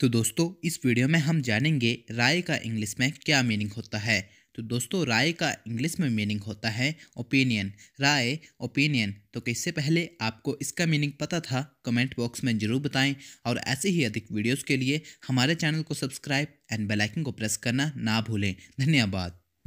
तो दोस्तों इस वीडियो में हम जानेंगे राय का इंग्लिश में क्या मीनिंग होता है तो दोस्तों राय का इंग्लिश में मीनिंग होता है ओपिनियन राय ओपिनियन तो इससे पहले आपको इसका मीनिंग पता था कमेंट बॉक्स में ज़रूर बताएं और ऐसे ही अधिक वीडियोस के लिए हमारे चैनल को सब्सक्राइब एंड बेल आइकन को प्रेस करना ना भूलें धन्यवाद